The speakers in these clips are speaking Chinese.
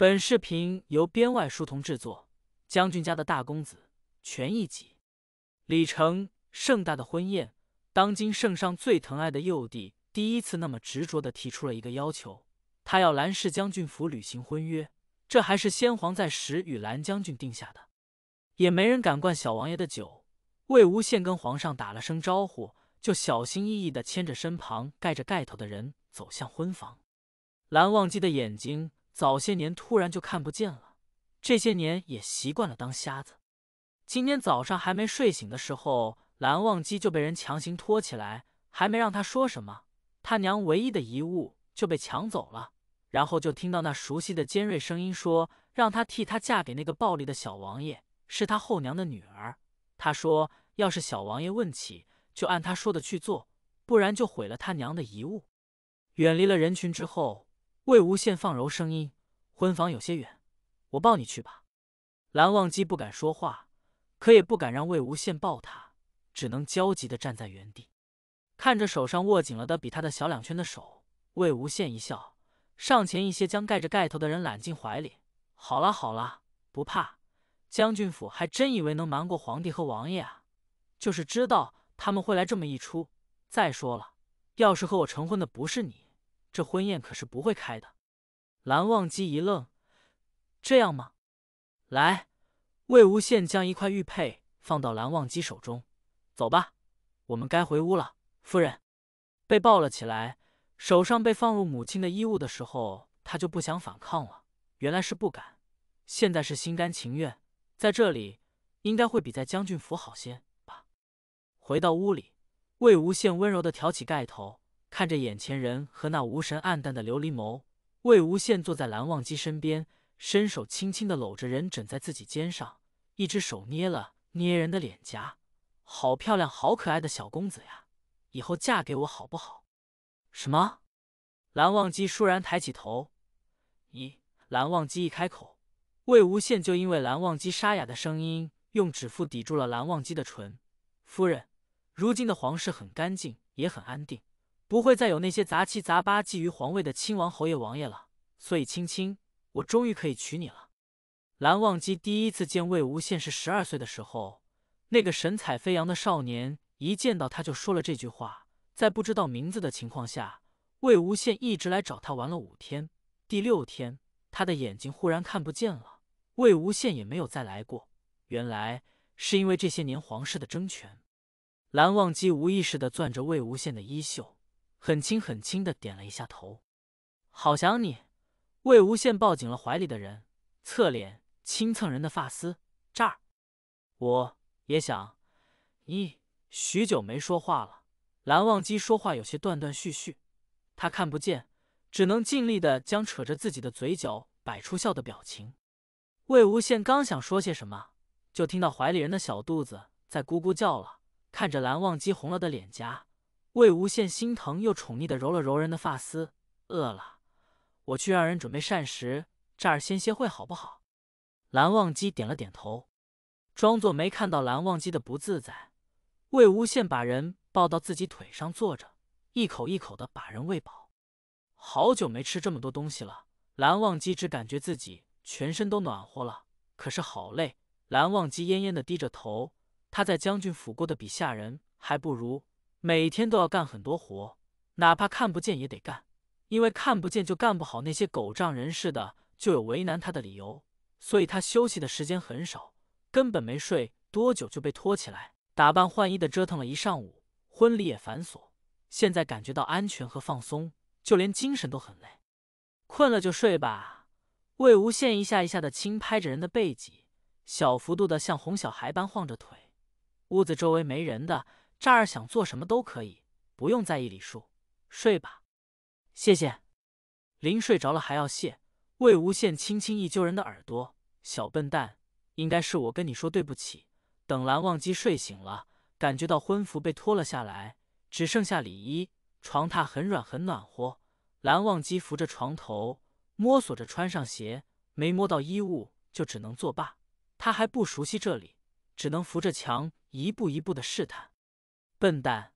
本视频由编外书童制作。将军家的大公子，全一集。李成盛大的婚宴，当今圣上最疼爱的幼弟，第一次那么执着的提出了一个要求，他要蓝氏将军府履行婚约，这还是先皇在时与蓝将军定下的，也没人敢灌小王爷的酒。魏无羡跟皇上打了声招呼，就小心翼翼的牵着身旁盖着盖头的人走向婚房。蓝忘机的眼睛。早些年突然就看不见了，这些年也习惯了当瞎子。今天早上还没睡醒的时候，蓝忘机就被人强行拖起来，还没让他说什么，他娘唯一的遗物就被抢走了。然后就听到那熟悉的尖锐声音说：“让他替他嫁给那个暴力的小王爷，是他后娘的女儿。”他说：“要是小王爷问起，就按他说的去做，不然就毁了他娘的遗物。”远离了人群之后。魏无羡放柔声音，婚房有些远，我抱你去吧。蓝忘机不敢说话，可也不敢让魏无羡抱他，只能焦急的站在原地，看着手上握紧了的比他的小两圈的手。魏无羡一笑，上前一些将盖着盖头的人揽进怀里。好了好了，不怕。将军府还真以为能瞒过皇帝和王爷啊，就是知道他们会来这么一出。再说了，要是和我成婚的不是你。这婚宴可是不会开的。蓝忘机一愣：“这样吗？”来，魏无羡将一块玉佩放到蓝忘机手中。走吧，我们该回屋了，夫人。被抱了起来，手上被放入母亲的衣物的时候，他就不想反抗了。原来是不敢，现在是心甘情愿。在这里应该会比在将军府好些吧？回到屋里，魏无羡温柔的挑起盖头。看着眼前人和那无神暗淡的琉璃眸，魏无羡坐在蓝忘机身边，伸手轻轻的搂着人，枕在自己肩上，一只手捏了捏人的脸颊。好漂亮，好可爱的小公子呀！以后嫁给我好不好？什么？蓝忘机倏然抬起头。咦？蓝忘机一开口，魏无羡就因为蓝忘机沙哑的声音，用指腹抵住了蓝忘机的唇。夫人，如今的皇室很干净，也很安定。不会再有那些杂七杂八觊觎皇位的亲王、侯爷、王爷了，所以青青，我终于可以娶你了。蓝忘机第一次见魏无羡是十二岁的时候，那个神采飞扬的少年一见到他就说了这句话。在不知道名字的情况下，魏无羡一直来找他玩了五天，第六天他的眼睛忽然看不见了，魏无羡也没有再来过。原来是因为这些年皇室的争权。蓝忘机无意识地攥着魏无羡的衣袖。很轻很轻的点了一下头，好想你。魏无羡抱紧了怀里的人，侧脸轻蹭人的发丝。这儿，我也想你。许久没说话了，蓝忘机说话有些断断续续，他看不见，只能尽力的将扯着自己的嘴角摆出笑的表情。魏无羡刚想说些什么，就听到怀里人的小肚子在咕咕叫了。看着蓝忘机红了的脸颊。魏无羡心疼又宠溺的揉了揉人的发丝，饿了，我去让人准备膳食，这儿先歇会，好不好？蓝忘机点了点头，装作没看到蓝忘机的不自在。魏无羡把人抱到自己腿上坐着，一口一口的把人喂饱。好久没吃这么多东西了，蓝忘机只感觉自己全身都暖和了，可是好累。蓝忘机恹恹的低着头，他在将军府过得比下人还不如。每天都要干很多活，哪怕看不见也得干，因为看不见就干不好。那些狗仗人势的就有为难他的理由，所以他休息的时间很少，根本没睡多久就被拖起来打扮换衣的折腾了一上午。婚礼也繁琐，现在感觉到安全和放松，就连精神都很累，困了就睡吧。魏无羡一下一下的轻拍着人的背脊，小幅度的像哄小孩般晃着腿。屋子周围没人的。这儿想做什么都可以，不用在意礼数。睡吧，谢谢。临睡着了还要谢？魏无羡轻轻一揪人的耳朵，小笨蛋，应该是我跟你说对不起。等蓝忘机睡醒了，感觉到婚服被脱了下来，只剩下礼衣。床榻很软很暖和，蓝忘机扶着床头摸索着穿上鞋，没摸到衣物，就只能作罢。他还不熟悉这里，只能扶着墙一步一步的试探。笨蛋，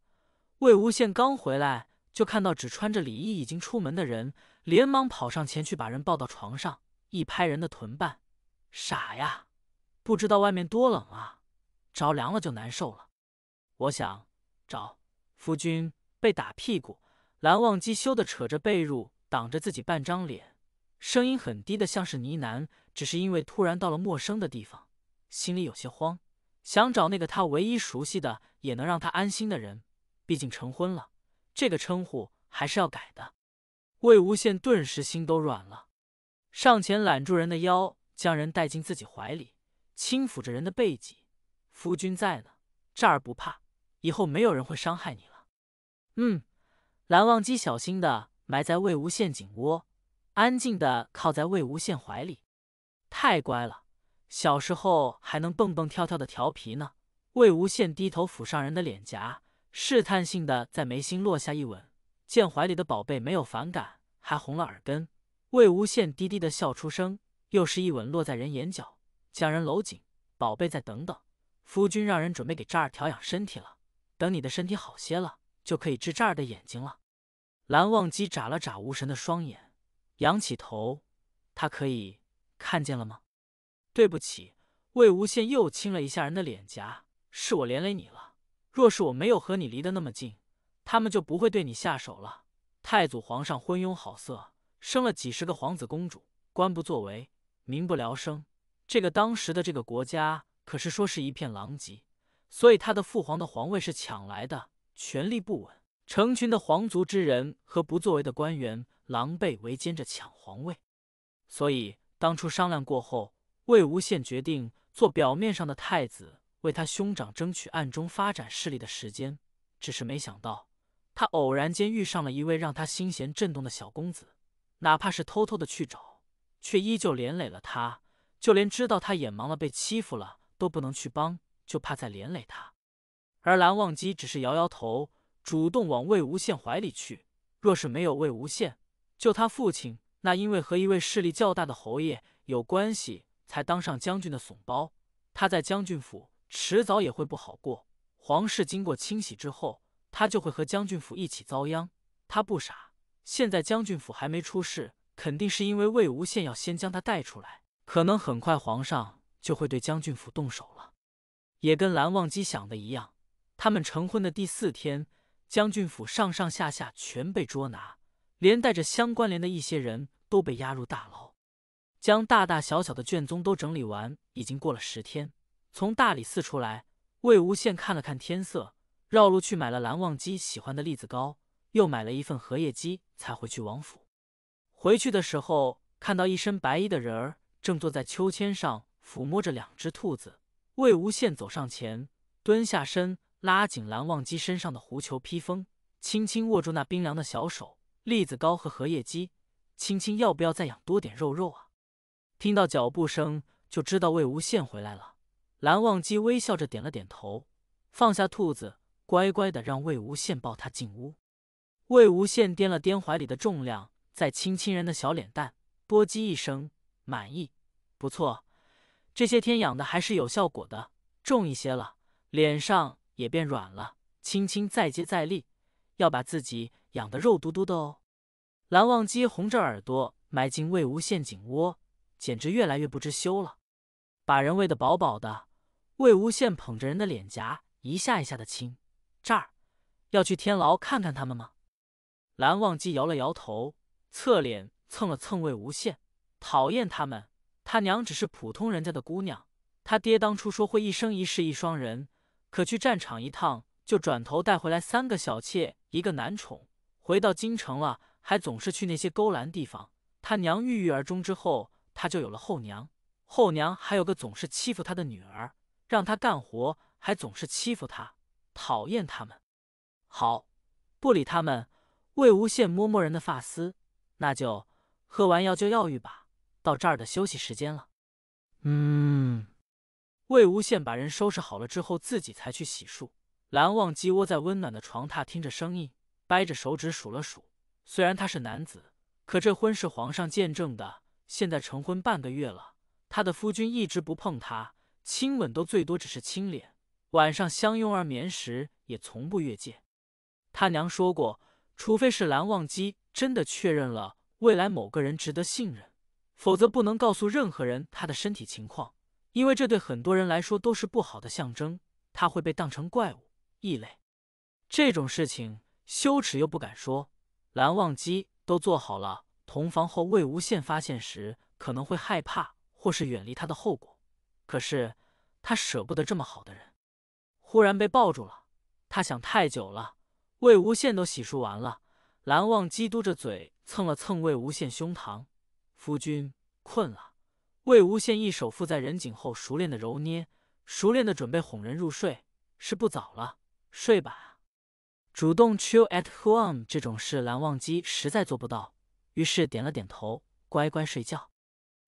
魏无羡刚回来就看到只穿着里衣已经出门的人，连忙跑上前去把人抱到床上，一拍人的臀瓣：“傻呀，不知道外面多冷啊，着凉了就难受了。”我想找夫君被打屁股，蓝忘机羞得扯着被褥挡着自己半张脸，声音很低的像是呢喃，只是因为突然到了陌生的地方，心里有些慌。想找那个他唯一熟悉的，也能让他安心的人。毕竟成婚了，这个称呼还是要改的。魏无羡顿时心都软了，上前揽住人的腰，将人带进自己怀里，轻抚着人的背脊：“夫君在呢，这儿不怕，以后没有人会伤害你了。”嗯，蓝忘机小心的埋在魏无羡颈窝，安静的靠在魏无羡怀里，太乖了。小时候还能蹦蹦跳跳的调皮呢。魏无羡低头抚上人的脸颊，试探性的在眉心落下一吻，见怀里的宝贝没有反感，还红了耳根，魏无羡低低的笑出声，又是一吻落在人眼角，将人搂紧。宝贝，再等等，夫君让人准备给这儿调养身体了，等你的身体好些了，就可以治这儿的眼睛了。蓝忘机眨了眨无神的双眼，仰起头，他可以看见了吗？对不起，魏无羡又亲了一下人的脸颊，是我连累你了。若是我没有和你离得那么近，他们就不会对你下手了。太祖皇上昏庸好色，生了几十个皇子公主，官不作为，民不聊生。这个当时的这个国家可是说是一片狼藉，所以他的父皇的皇位是抢来的，权力不稳。成群的皇族之人和不作为的官员狼狈为奸着抢皇位，所以当初商量过后。魏无羡决定做表面上的太子，为他兄长争取暗中发展势力的时间。只是没想到，他偶然间遇上了一位让他心弦震动的小公子，哪怕是偷偷的去找，却依旧连累了他。就连知道他眼盲了、被欺负了，都不能去帮，就怕再连累他。而蓝忘机只是摇摇头，主动往魏无羡怀里去。若是没有魏无羡就他父亲，那因为和一位势力较大的侯爷有关系。才当上将军的怂包，他在将军府迟早也会不好过。皇室经过清洗之后，他就会和将军府一起遭殃。他不傻，现在将军府还没出事，肯定是因为魏无羡要先将他带出来。可能很快皇上就会对将军府动手了。也跟蓝忘机想的一样，他们成婚的第四天，将军府上上下下全被捉拿，连带着相关联的一些人都被押入大牢。将大大小小的卷宗都整理完，已经过了十天。从大理寺出来，魏无羡看了看天色，绕路去买了蓝忘机喜欢的栗子糕，又买了一份荷叶鸡，才回去王府。回去的时候，看到一身白衣的人儿正坐在秋千上抚摸着两只兔子。魏无羡走上前，蹲下身，拉紧蓝忘机身上的狐裘披风，轻轻握住那冰凉的小手。栗子糕和荷叶鸡，青青要不要再养多点肉肉啊？听到脚步声，就知道魏无羡回来了。蓝忘机微笑着点了点头，放下兔子，乖乖的让魏无羡抱他进屋。魏无羡掂了掂怀里的重量，再亲亲人的小脸蛋，啵唧一声，满意，不错，这些天养的还是有效果的，重一些了，脸上也变软了。轻轻再接再厉，要把自己养的肉嘟嘟的哦。蓝忘机红着耳朵埋进魏无羡颈窝。简直越来越不知羞了，把人喂得饱饱的。魏无羡捧着人的脸颊，一下一下的亲。这儿要去天牢看看他们吗？蓝忘机摇了摇头，侧脸蹭了蹭魏无羡，讨厌他们。他娘只是普通人家的姑娘，他爹当初说会一生一世一双人，可去战场一趟就转头带回来三个小妾，一个男宠。回到京城了，还总是去那些勾栏地方。他娘郁郁而终之后。他就有了后娘，后娘还有个总是欺负他的女儿，让他干活，还总是欺负他，讨厌他们。好，不理他们。魏无羡摸摸人的发丝，那就喝完药就药浴吧。到这儿的休息时间了。嗯。魏无羡把人收拾好了之后，自己才去洗漱。蓝忘机窝在温暖的床榻，听着声音，掰着手指数了数。虽然他是男子，可这婚是皇上见证的。现在成婚半个月了，他的夫君一直不碰他，亲吻都最多只是亲脸，晚上相拥而眠时也从不越界。他娘说过，除非是蓝忘机真的确认了未来某个人值得信任，否则不能告诉任何人他的身体情况，因为这对很多人来说都是不好的象征，他会被当成怪物、异类。这种事情羞耻又不敢说，蓝忘机都做好了。同房后，魏无羡发现时可能会害怕或是远离他的后果，可是他舍不得这么好的人。忽然被抱住了，他想太久了。魏无羡都洗漱完了，蓝忘机嘟着嘴蹭了蹭魏无羡胸膛，夫君困了。魏无羡一手附在人颈后，熟练的揉捏，熟练的准备哄人入睡。是不早了，睡吧。主动 chill at home 这种事，蓝忘机实在做不到。于是点了点头，乖乖睡觉。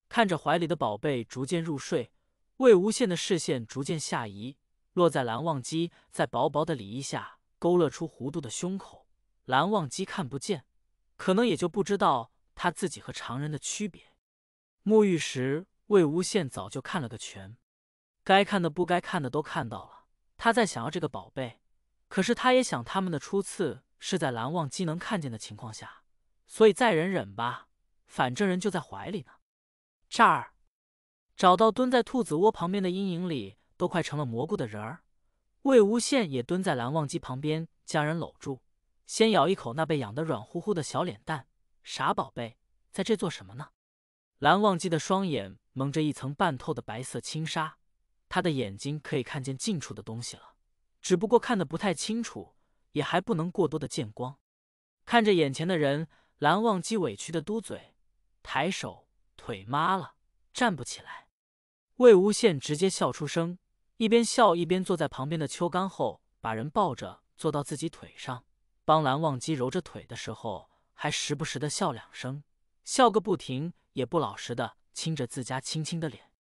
看着怀里的宝贝逐渐入睡，魏无羡的视线逐渐下移，落在蓝忘机在薄薄的里衣下勾勒出弧度的胸口。蓝忘机看不见，可能也就不知道他自己和常人的区别。沐浴时，魏无羡早就看了个全，该看的不该看的都看到了。他在想要这个宝贝，可是他也想他们的初次是在蓝忘机能看见的情况下。所以再忍忍吧，反正人就在怀里呢。这儿，找到蹲在兔子窝旁边的阴影里，都快成了蘑菇的人儿。魏无羡也蹲在蓝忘机旁边，将人搂住，先咬一口那被养得软乎乎的小脸蛋。傻宝贝，在这做什么呢？蓝忘机的双眼蒙着一层半透的白色轻纱，他的眼睛可以看见近处的东西了，只不过看得不太清楚，也还不能过多的见光。看着眼前的人。蓝忘机委屈的嘟嘴，抬手腿麻了，站不起来。魏无羡直接笑出声，一边笑一边坐在旁边的秋干后，把人抱着坐到自己腿上，帮蓝忘机揉着腿的时候，还时不时的笑两声，笑个不停，也不老实的亲着自家青青的脸。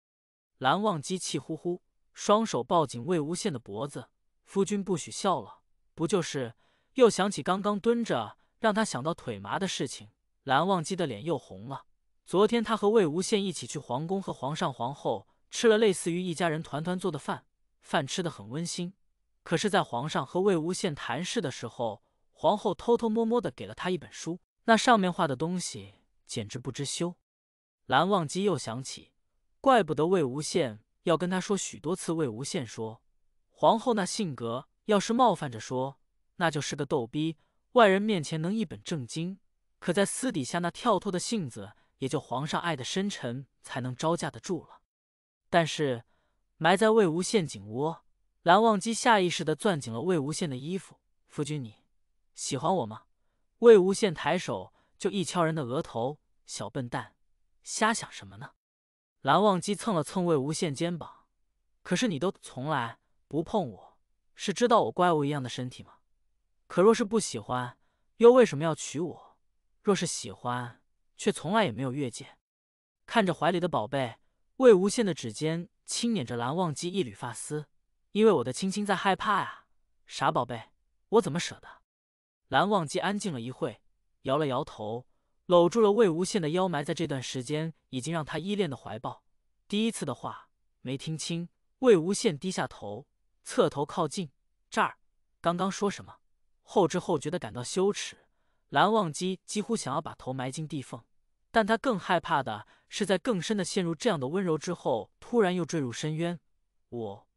蓝忘机气呼呼，双手抱紧魏无羡的脖子，夫君不许笑了，不就是……又想起刚刚蹲着。让他想到腿麻的事情，蓝忘机的脸又红了。昨天他和魏无羡一起去皇宫和皇上、皇后吃了类似于一家人团团做的饭，饭吃的很温馨。可是，在皇上和魏无羡谈事的时候，皇后偷偷摸摸的给了他一本书，那上面画的东西简直不知羞。蓝忘机又想起，怪不得魏无羡要跟他说许多次。魏无羡说，皇后那性格，要是冒犯着说，那就是个逗逼。外人面前能一本正经，可在私底下那跳脱的性子，也就皇上爱的深沉才能招架得住了。但是埋在魏无羡颈窝，蓝忘机下意识地攥紧了魏无羡的衣服。夫君你喜欢我吗？魏无羡抬手就一敲人的额头，小笨蛋，瞎想什么呢？蓝忘机蹭了蹭魏无羡肩膀，可是你都从来不碰我，是知道我怪物一样的身体吗？可若是不喜欢，又为什么要娶我？若是喜欢，却从来也没有越界。看着怀里的宝贝，魏无羡的指尖轻捻着蓝忘机一缕发丝，因为我的青青在害怕呀，傻宝贝，我怎么舍得？蓝忘机安静了一会，摇了摇头，搂住了魏无羡的腰，埋在这段时间已经让他依恋的怀抱。第一次的话没听清，魏无羡低下头，侧头靠近这儿，刚刚说什么？后知后觉地感到羞耻，蓝忘机几乎想要把头埋进地缝，但他更害怕的是，在更深的陷入这样的温柔之后，突然又坠入深渊。我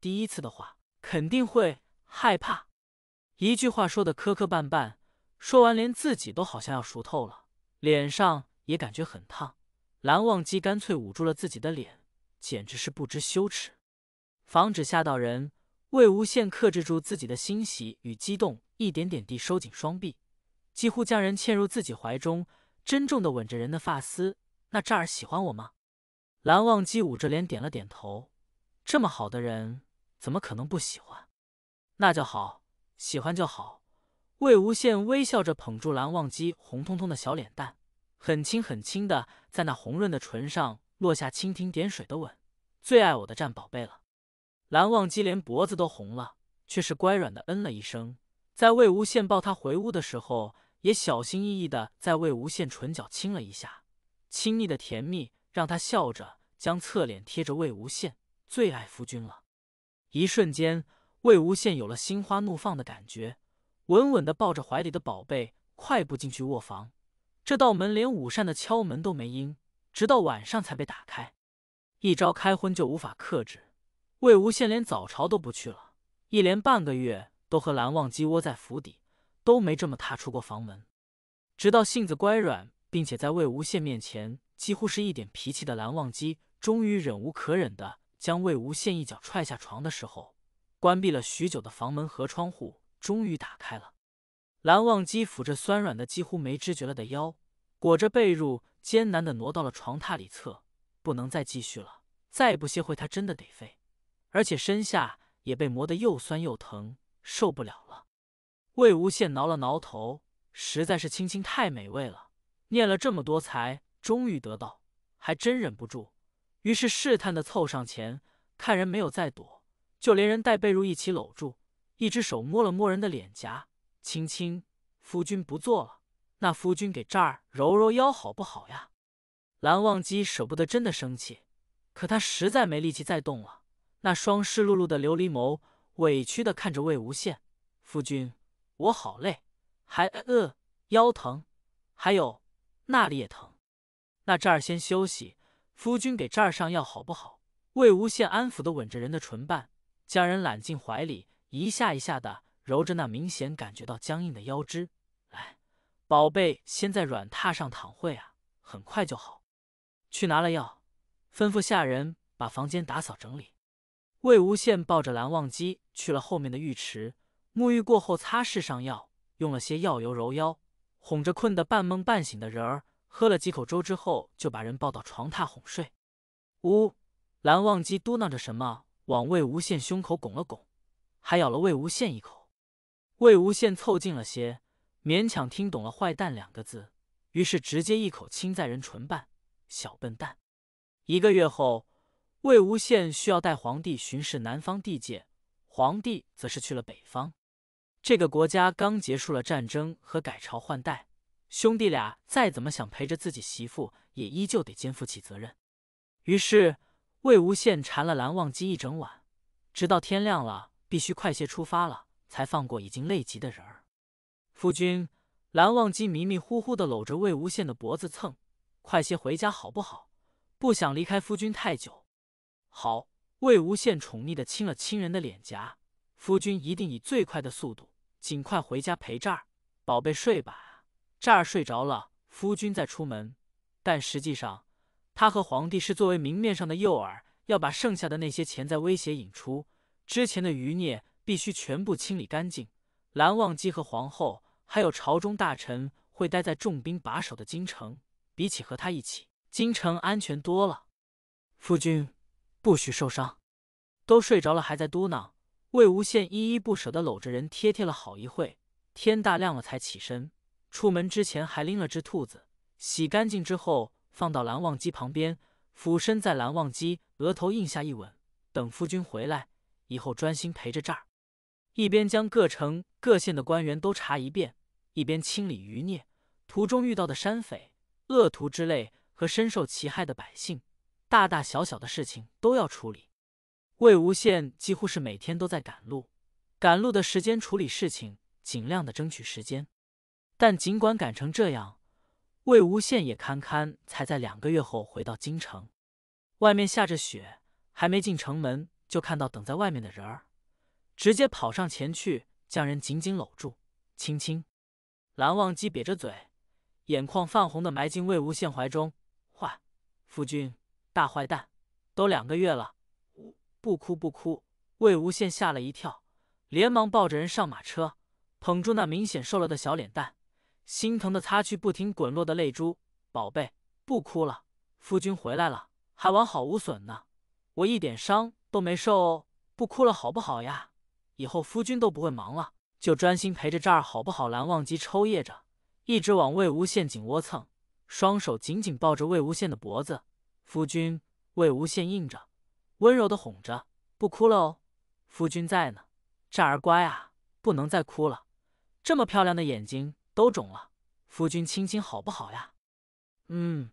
第一次的话肯定会害怕，一句话说的磕磕绊绊，说完连自己都好像要熟透了，脸上也感觉很烫。蓝忘机干脆捂住了自己的脸，简直是不知羞耻，防止吓到人。魏无羡克制住自己的欣喜与激动。一点点地收紧双臂，几乎将人嵌入自己怀中，珍重地吻着人的发丝。那这儿喜欢我吗？蓝忘机捂着脸点了点头。这么好的人，怎么可能不喜欢？那就好，喜欢就好。魏无羡微笑着捧住蓝忘机红彤彤的小脸蛋，很轻很轻的在那红润的唇上落下蜻蜓点水的吻。最爱我的战宝贝了。蓝忘机连脖子都红了，却是乖软的嗯了一声。在魏无羡抱他回屋的时候，也小心翼翼的在魏无羡唇角亲了一下，亲昵的甜蜜让他笑着将侧脸贴着魏无羡，最爱夫君了。一瞬间，魏无羡有了心花怒放的感觉，稳稳的抱着怀里的宝贝，快步进去卧房。这道门连午膳的敲门都没应，直到晚上才被打开。一朝开荤就无法克制，魏无羡连早朝都不去了，一连半个月。都和蓝忘机窝在府邸，都没这么踏出过房门。直到性子乖软，并且在魏无羡面前几乎是一点脾气的蓝忘机，终于忍无可忍的将魏无羡一脚踹下床的时候，关闭了许久的房门和窗户终于打开了。蓝忘机抚着酸软的几乎没知觉了的腰，裹着被褥艰难的挪到了床榻里侧。不能再继续了，再不歇会他真的得废，而且身下也被磨得又酸又疼。受不了了，魏无羡挠了挠头，实在是青青太美味了，念了这么多才终于得到，还真忍不住。于是试探的凑上前，看人没有再躲，就连人带被褥一起搂住，一只手摸了摸人的脸颊，青青，夫君不做了，那夫君给这儿揉揉腰好不好呀？蓝忘机舍不得真的生气，可他实在没力气再动了，那双湿漉漉的琉璃眸。委屈的看着魏无羡，夫君，我好累，还饿，腰疼，还有那里也疼。那这儿先休息，夫君给这儿上药好不好？魏无羡安抚的吻着人的唇瓣，将人揽进怀里，一下一下的揉着那明显感觉到僵硬的腰肢。来，宝贝，先在软榻上躺会啊，很快就好。去拿了药，吩咐下人把房间打扫整理。魏无羡抱着蓝忘机去了后面的浴池，沐浴过后擦拭上药，用了些药油揉腰，哄着困得半梦半醒的人儿喝了几口粥之后，就把人抱到床榻哄睡。呜，蓝忘机嘟囔着什么，往魏无羡胸口拱了拱，还咬了魏无羡一口。魏无羡凑近了些，勉强听懂了“坏蛋”两个字，于是直接一口亲在人唇瓣。小笨蛋。一个月后。魏无羡需要带皇帝巡视南方地界，皇帝则是去了北方。这个国家刚结束了战争和改朝换代，兄弟俩再怎么想陪着自己媳妇，也依旧得肩负起责任。于是魏无羡缠了蓝忘机一整晚，直到天亮了，必须快些出发了，才放过已经累极的人儿。夫君，蓝忘机迷迷糊糊地搂着魏无羡的脖子蹭，快些回家好不好？不想离开夫君太久。好，魏无羡宠溺的亲了亲人的脸颊，夫君一定以最快的速度，尽快回家陪这儿宝贝睡吧。这儿睡着了，夫君再出门。但实际上，他和皇帝是作为明面上的诱饵，要把剩下的那些潜在威胁引出。之前的余孽必须全部清理干净。蓝忘机和皇后还有朝中大臣会待在重兵把守的京城，比起和他一起，京城安全多了。夫君。不许受伤！都睡着了，还在嘟囔。魏无羡依依不舍地搂着人贴贴了好一会，天大亮了才起身。出门之前还拎了只兔子，洗干净之后放到蓝忘机旁边，俯身在蓝忘机额头印下一吻。等夫君回来以后，专心陪着这儿，一边将各城各县的官员都查一遍，一边清理余孽。途中遇到的山匪、恶徒之类和深受其害的百姓。大大小小的事情都要处理，魏无羡几乎是每天都在赶路，赶路的时间处理事情，尽量的争取时间。但尽管赶成这样，魏无羡也堪堪才在两个月后回到京城。外面下着雪，还没进城门就看到等在外面的人儿，直接跑上前去，将人紧紧搂住，亲亲。蓝忘机瘪着嘴，眼眶泛红的埋进魏无羡怀中，坏，夫君。大坏蛋，都两个月了，呜！不哭不哭！魏无羡吓了一跳，连忙抱着人上马车，捧住那明显瘦了的小脸蛋，心疼的擦去不停滚落的泪珠。宝贝，不哭了，夫君回来了，还完好无损呢，我一点伤都没受，不哭了好不好呀？以后夫君都不会忙了，就专心陪着这儿好不好？蓝忘机抽噎着，一直往魏无羡颈窝蹭，双手紧紧抱着魏无羡的脖子。夫君，魏无羡应着，温柔的哄着，不哭了哦，夫君在呢，这儿乖啊，不能再哭了，这么漂亮的眼睛都肿了，夫君亲亲好不好呀？嗯，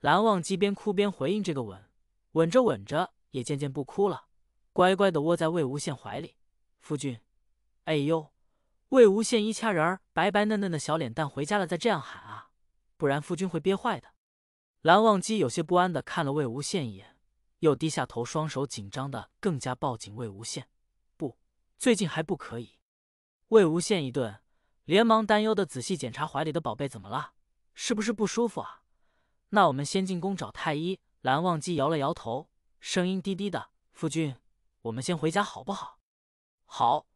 蓝忘机边哭边回应这个吻，吻着吻着也渐渐不哭了，乖乖的窝在魏无羡怀里，夫君，哎呦，魏无羡一掐人儿白白嫩嫩的小脸蛋，回家了再这样喊啊，不然夫君会憋坏的。蓝忘机有些不安的看了魏无羡一眼，又低下头，双手紧张的更加抱紧魏无羡。不，最近还不可以。魏无羡一顿，连忙担忧的仔细检查怀里的宝贝，怎么了？是不是不舒服啊？那我们先进宫找太医。蓝忘机摇了摇头，声音低低的：“夫君，我们先回家好不好？”好。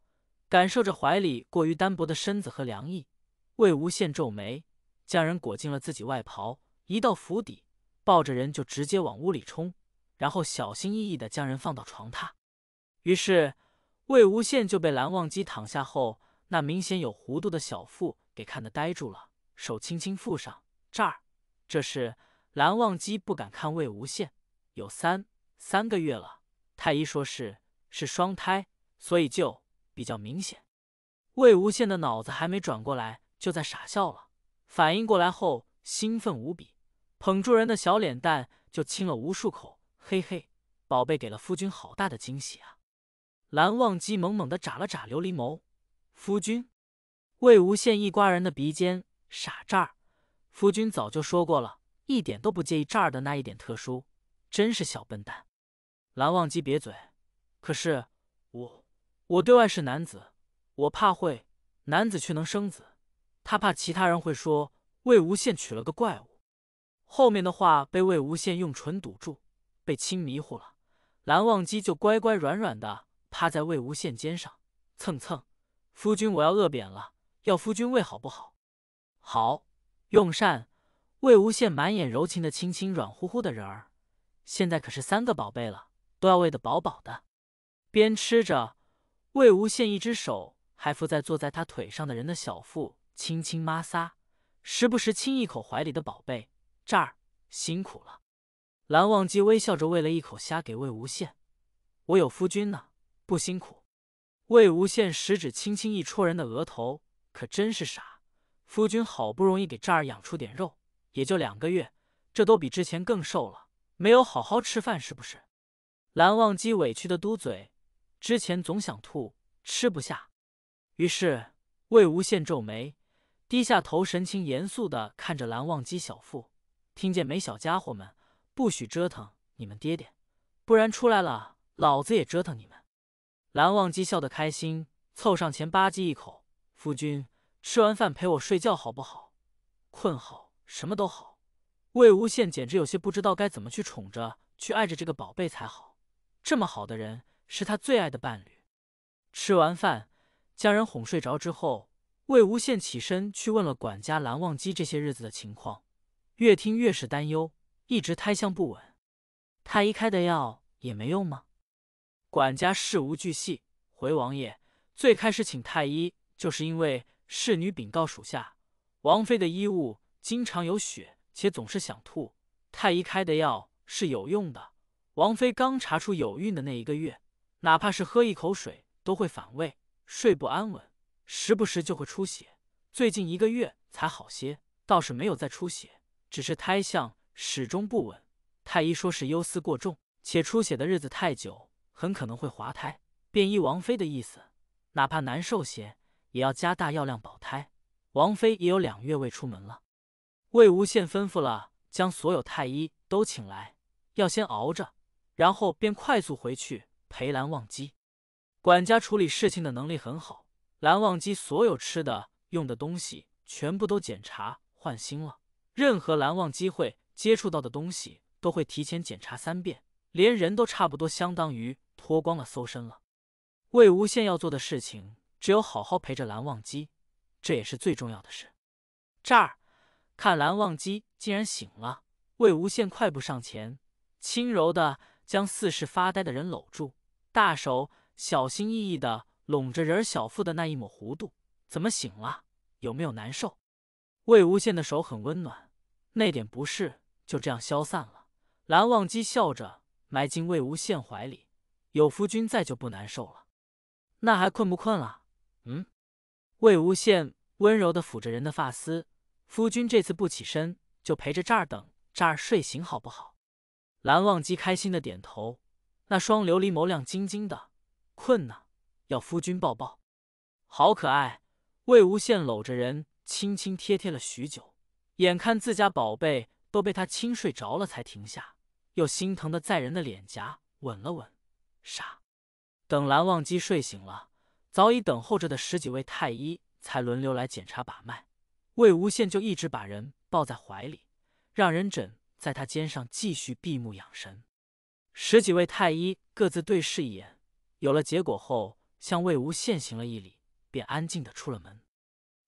感受着怀里过于单薄的身子和凉意，魏无羡皱眉，将人裹进了自己外袍。一到府邸，抱着人就直接往屋里冲，然后小心翼翼地将人放到床榻。于是，魏无羡就被蓝忘机躺下后那明显有弧度的小腹给看得呆住了，手轻轻附上这儿。这是蓝忘机不敢看魏无羡，有三三个月了，太医说是是双胎，所以就比较明显。魏无羡的脑子还没转过来，就在傻笑了。反应过来后，兴奋无比。捧住人的小脸蛋，就亲了无数口。嘿嘿，宝贝给了夫君好大的惊喜啊！蓝忘机猛猛地眨了眨琉璃眸。夫君，魏无羡一刮人的鼻尖，傻这儿，夫君早就说过了，一点都不介意这儿的那一点特殊，真是小笨蛋。蓝忘机瘪嘴，可是我，我对外是男子，我怕会男子却能生子，他怕其他人会说魏无羡娶了个怪物。后面的话被魏无羡用唇堵住，被亲迷糊了，蓝忘机就乖乖软软的趴在魏无羡肩上蹭蹭，夫君我要饿扁了，要夫君喂好不好？好，用膳。魏无羡满眼柔情的亲亲软乎乎的人儿，现在可是三个宝贝了，都要喂得饱饱的。边吃着，魏无羡一只手还扶在坐在他腿上的人的小腹，轻轻摩挲，时不时亲一口怀里的宝贝。这儿辛苦了，蓝忘机微笑着喂了一口虾给魏无羡。我有夫君呢，不辛苦。魏无羡食指轻轻一戳人的额头，可真是傻。夫君好不容易给这儿养出点肉，也就两个月，这都比之前更瘦了，没有好好吃饭是不是？蓝忘机委屈的嘟嘴，之前总想吐，吃不下。于是魏无羡皱眉，低下头，神情严肃的看着蓝忘机小腹。听见没，小家伙们，不许折腾你们爹爹，不然出来了，老子也折腾你们。蓝忘机笑得开心，凑上前吧唧一口：“夫君，吃完饭陪我睡觉好不好？困好，什么都好。”魏无羡简直有些不知道该怎么去宠着、去爱着这个宝贝才好。这么好的人，是他最爱的伴侣。吃完饭，将人哄睡着之后，魏无羡起身去问了管家蓝忘机这些日子的情况。越听越是担忧，一直胎相不稳，太医开的药也没用吗？管家事无巨细，回王爷，最开始请太医就是因为侍女禀告属下，王妃的衣物经常有血，且总是想吐。太医开的药是有用的，王妃刚查出有孕的那一个月，哪怕是喝一口水都会反胃，睡不安稳，时不时就会出血。最近一个月才好些，倒是没有再出血。只是胎相始终不稳，太医说是忧思过重，且出血的日子太久，很可能会滑胎。便依王妃的意思，哪怕难受些，也要加大药量保胎。王妃也有两月未出门了。魏无羡吩咐了，将所有太医都请来，要先熬着，然后便快速回去陪蓝忘机。管家处理事情的能力很好，蓝忘机所有吃的用的东西全部都检查换新了。任何蓝忘机会接触到的东西都会提前检查三遍，连人都差不多相当于脱光了搜身了。魏无羡要做的事情只有好好陪着蓝忘机，这也是最重要的事。这儿，看蓝忘机竟然醒了，魏无羡快步上前，轻柔的将似是发呆的人搂住，大手小心翼翼的拢着人小腹的那一抹弧度。怎么醒了？有没有难受？魏无羡的手很温暖。那点不适就这样消散了。蓝忘机笑着埋进魏无羡怀里，有夫君在就不难受了。那还困不困了？嗯？魏无羡温柔的抚着人的发丝，夫君这次不起身，就陪着这儿等，这儿睡醒好不好？蓝忘机开心的点头，那双琉璃眸亮晶晶的，困呢，要夫君抱抱，好可爱。魏无羡搂着人，轻轻贴贴了许久。眼看自家宝贝都被他亲睡着了，才停下，又心疼的在人的脸颊吻了吻。傻，等蓝忘机睡醒了，早已等候着的十几位太医才轮流来检查把脉。魏无羡就一直把人抱在怀里，让人枕在他肩上继续闭目养神。十几位太医各自对视一眼，有了结果后，向魏无羡行了一礼，便安静的出了门。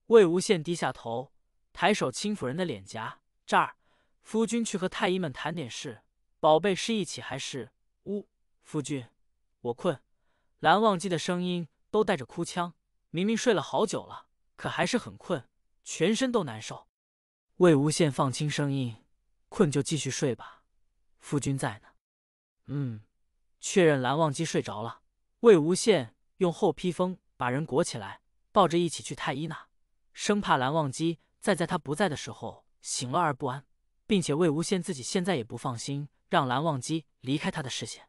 魏无羡低下头。抬手轻抚人的脸颊，这儿，夫君去和太医们谈点事。宝贝是一起还是？呜，夫君，我困。蓝忘机的声音都带着哭腔，明明睡了好久了，可还是很困，全身都难受。魏无羡放轻声音，困就继续睡吧，夫君在呢。嗯，确认蓝忘机睡着了，魏无羡用厚披风把人裹起来，抱着一起去太医那，生怕蓝忘机。再在他不在的时候醒了而不安，并且魏无羡自己现在也不放心让蓝忘机离开他的视线。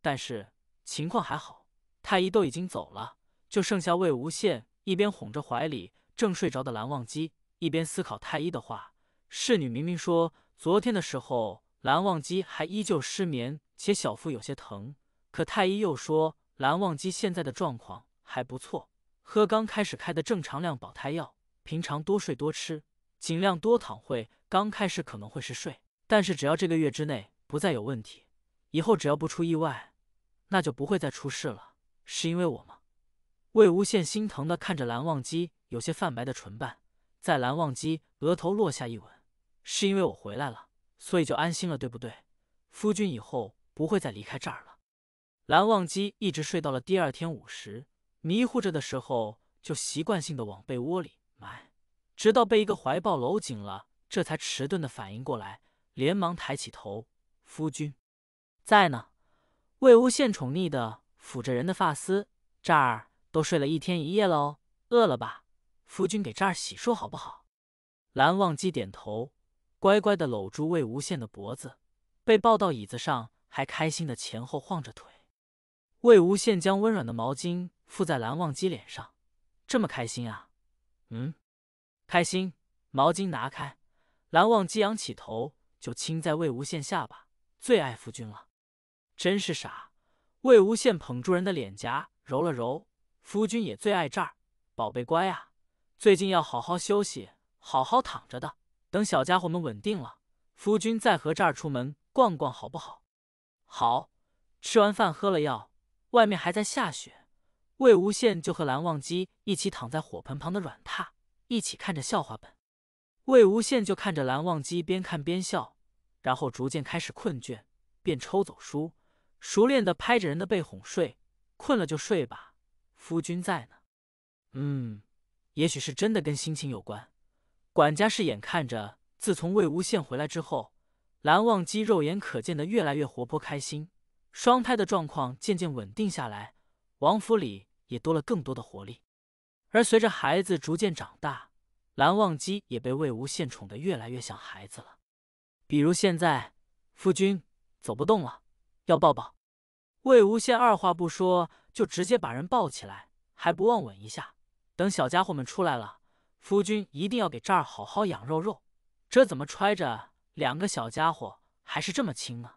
但是情况还好，太医都已经走了，就剩下魏无羡一边哄着怀里正睡着的蓝忘机，一边思考太医的话。侍女明明说昨天的时候蓝忘机还依旧失眠，且小腹有些疼，可太医又说蓝忘机现在的状况还不错，喝刚开始开的正常量保胎药。平常多睡多吃，尽量多躺会。刚开始可能会是睡，但是只要这个月之内不再有问题，以后只要不出意外，那就不会再出事了。是因为我吗？魏无羡心疼的看着蓝忘机有些泛白的唇瓣，在蓝忘机额头落下一吻。是因为我回来了，所以就安心了，对不对？夫君以后不会再离开这儿了。蓝忘机一直睡到了第二天午时，迷糊着的时候就习惯性的往被窝里。哎，直到被一个怀抱搂紧了，这才迟钝的反应过来，连忙抬起头。夫君，在呢。魏无羡宠溺的抚着人的发丝，这儿都睡了一天一夜了哦，饿了吧？夫君给这儿洗漱好不好？蓝忘机点头，乖乖的搂住魏无羡的脖子，被抱到椅子上还开心的前后晃着腿。魏无羡将温软的毛巾敷在蓝忘机脸上，这么开心啊？嗯，开心，毛巾拿开。蓝忘机仰起头，就亲在魏无羡下巴，最爱夫君了。真是傻。魏无羡捧住人的脸颊，揉了揉，夫君也最爱这儿，宝贝乖啊。最近要好好休息，好好躺着的。等小家伙们稳定了，夫君再和这儿出门逛逛好不好？好，吃完饭喝了药，外面还在下雪。魏无羡就和蓝忘机一起躺在火盆旁的软榻，一起看着笑话本。魏无羡就看着蓝忘机边看边笑，然后逐渐开始困倦，便抽走书，熟练的拍着人的背哄睡。困了就睡吧，夫君在呢。嗯，也许是真的跟心情有关。管家是眼看着，自从魏无羡回来之后，蓝忘机肉眼可见的越来越活泼开心，双胎的状况渐渐稳定下来。王府里也多了更多的活力，而随着孩子逐渐长大，蓝忘机也被魏无羡宠得越来越像孩子了。比如现在，夫君走不动了，要抱抱。魏无羡二话不说就直接把人抱起来，还不忘吻一下。等小家伙们出来了，夫君一定要给这儿好好养肉肉。这怎么揣着两个小家伙还是这么轻呢？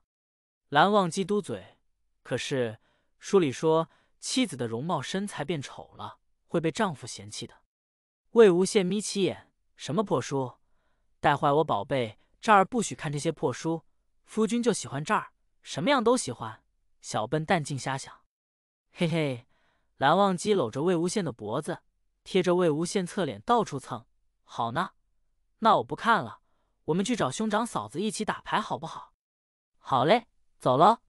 蓝忘机嘟嘴，可是书里说。妻子的容貌身材变丑了会被丈夫嫌弃的。魏无羡眯起眼，什么破书，带坏我宝贝，这儿不许看这些破书。夫君就喜欢这儿，什么样都喜欢。小笨蛋竟瞎想。嘿嘿，蓝忘机搂着魏无羡的脖子，贴着魏无羡侧脸到处蹭。好呢，那我不看了，我们去找兄长嫂子一起打牌好不好？好嘞，走喽。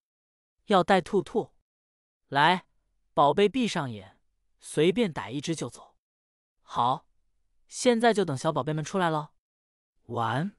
要带兔兔来。宝贝，闭上眼，随便逮一只就走。好，现在就等小宝贝们出来喽。晚。